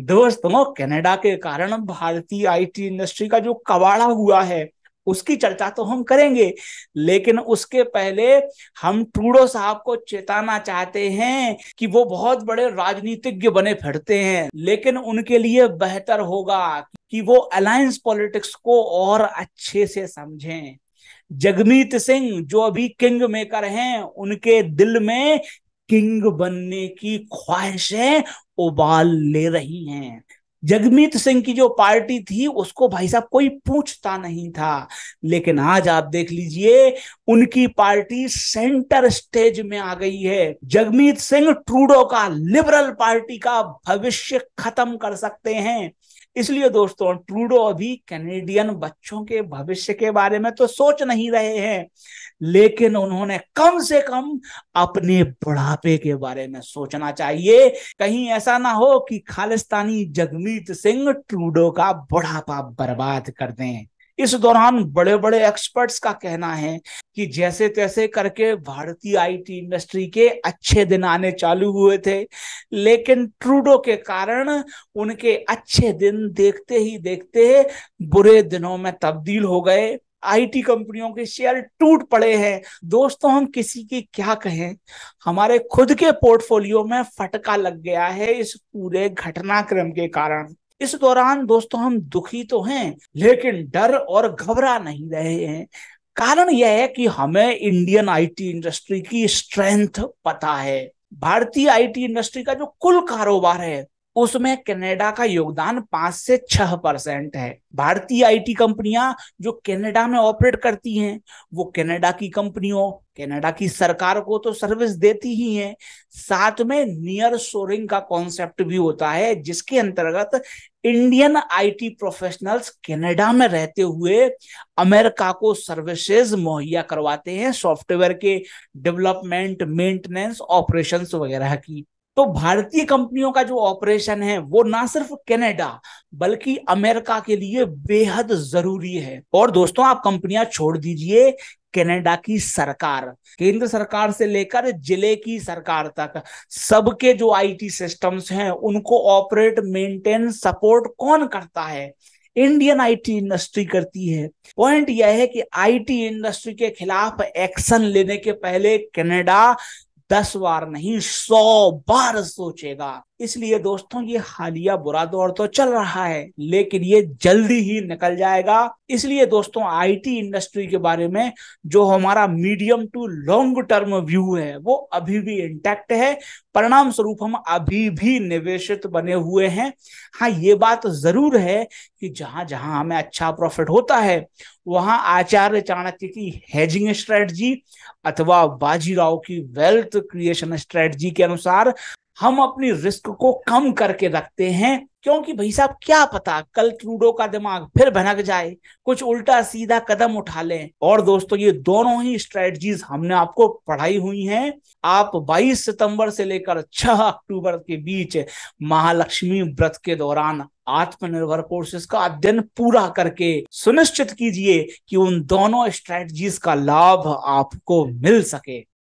दोस्तों कनाडा के कारण भारतीय आईटी इंडस्ट्री का जो कबाड़ा हुआ है उसकी चर्चा तो हम करेंगे लेकिन उसके पहले हम टूडो साहब को चेताना चाहते हैं कि वो बहुत बड़े राजनीतिज्ञ बने फिरते हैं लेकिन उनके लिए बेहतर होगा कि वो अलायंस पॉलिटिक्स को और अच्छे से समझें जगमीत सिंह जो अभी किंग मेकर हैं उनके दिल में किंग बनने की ख्वाहिशें उबाल ले रही हैं जगमीत सिंह की जो पार्टी थी उसको भाई साहब कोई पूछता नहीं था लेकिन आज आप देख लीजिए उनकी पार्टी सेंटर स्टेज में आ गई है जगमीत सिंह ट्रूडो का लिबरल पार्टी का भविष्य खत्म कर सकते हैं इसलिए दोस्तों ट्रूडो अभी कैनेडियन बच्चों के भविष्य के बारे में तो सोच नहीं रहे हैं लेकिन उन्होंने कम से कम अपने बुढ़ापे के बारे में सोचना चाहिए कहीं ऐसा ना हो कि खालिस्तानी जगमीत सिंह ट्रूडो का बुढ़ापा बर्बाद कर दें इस दौरान बड़े बड़े एक्सपर्ट्स का कहना है कि जैसे तैसे करके भारतीय आईटी इंडस्ट्री के अच्छे दिन आने चालू हुए थे लेकिन ट्रूडो के कारण उनके अच्छे दिन देखते ही देखते बुरे दिनों में तब्दील हो गए आईटी कंपनियों के शेयर टूट पड़े हैं दोस्तों हम किसी की क्या कहें हमारे खुद के पोर्टफोलियो में फटका लग गया है इस पूरे घटनाक्रम के कारण इस दौरान दोस्तों हम दुखी तो हैं लेकिन डर और घबरा नहीं रहे हैं कारण यह है कि हमें इंडियन आईटी इंडस्ट्री की स्ट्रेंथ पता है भारतीय आईटी इंडस्ट्री का जो कुल कारोबार है उसमें कनाडा का योगदान पांच से छह परसेंट है भारतीय आईटी कंपनियां जो कनाडा में ऑपरेट करती हैं वो कनाडा की कंपनियों कनाडा की सरकार को तो सर्विस देती ही है साथ में नियर शोरिंग का कॉन्सेप्ट भी होता है जिसके अंतर्गत इंडियन आईटी प्रोफेशनल्स कनाडा में रहते हुए अमेरिका को सर्विसेज मुहैया करवाते हैं सॉफ्टवेयर के डेवलपमेंट मेंटेनेंस ऑपरेशंस वगैरह की तो भारतीय कंपनियों का जो ऑपरेशन है वो ना सिर्फ कनाडा बल्कि अमेरिका के लिए बेहद जरूरी है और दोस्तों आप कंपनियां छोड़ दीजिए कनाडा की सरकार केंद्र सरकार से लेकर जिले की सरकार तक सबके जो आईटी सिस्टम्स हैं उनको ऑपरेट मेंटेन सपोर्ट कौन करता है इंडियन आईटी इंडस्ट्री करती है पॉइंट यह है कि आईटी इंडस्ट्री के खिलाफ एक्शन लेने के पहले कनाडा दस बार नहीं सौ बार सोचेगा इसलिए दोस्तों ये हालिया बुरा दौर तो चल रहा है लेकिन ये जल्दी ही निकल जाएगा इसलिए दोस्तों आईटी इंडस्ट्री के बारे में जो हमारा medium to long term view है वो अभी भी इंटैक्ट है परिणाम स्वरूप हम अभी भी निवेशित बने हुए हैं हाँ ये बात जरूर है कि जहां जहां हमें अच्छा प्रॉफिट होता है वहां आचार्य चाणक्य की हेजिंग स्ट्रेटजी अथवा बाजीराव की वेल्थ क्रिएशन स्ट्रेटजी के अनुसार हम अपनी रिस्क को कम करके रखते हैं क्योंकि भाई साहब क्या पता कल ट्रूडो का दिमाग फिर भनक जाए कुछ उल्टा सीधा कदम उठा लें और दोस्तों ये दोनों ही स्ट्रेटजीज हमने आपको पढ़ाई हुई हैं आप 22 सितंबर से लेकर 6 अक्टूबर के बीच महालक्ष्मी व्रत के दौरान आत्मनिर्भर कोर्सेस का अध्ययन पूरा करके सुनिश्चित कीजिए कि उन दोनों स्ट्रेटजीज का लाभ आपको मिल सके